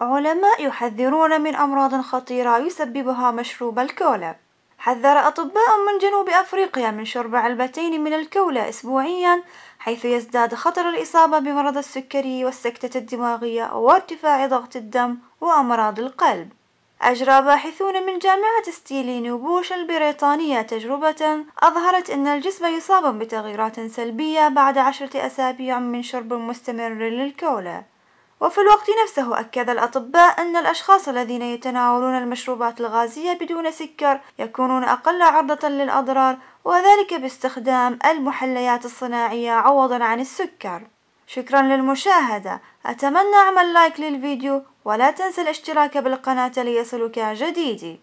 علماء يحذرون من أمراض خطيرة يسببها مشروب الكولا حذر أطباء من جنوب أفريقيا من شرب علبتين من الكولا أسبوعيا حيث يزداد خطر الإصابة بمرض السكري والسكتة الدماغية وارتفاع ضغط الدم وأمراض القلب أجرى باحثون من جامعة ستيلي نوبوش البريطانية تجربة أظهرت أن الجسم يصاب بتغييرات سلبية بعد عشرة أسابيع من شرب مستمر للكولا وفي الوقت نفسه أكد الأطباء أن الأشخاص الذين يتناولون المشروبات الغازية بدون سكر يكونون أقل عرضة للأضرار وذلك باستخدام المحليات الصناعية عوضا عن السكر شكرا للمشاهدة أتمنى أعمل لايك للفيديو ولا تنسى الاشتراك بالقناة ليصلك جديدي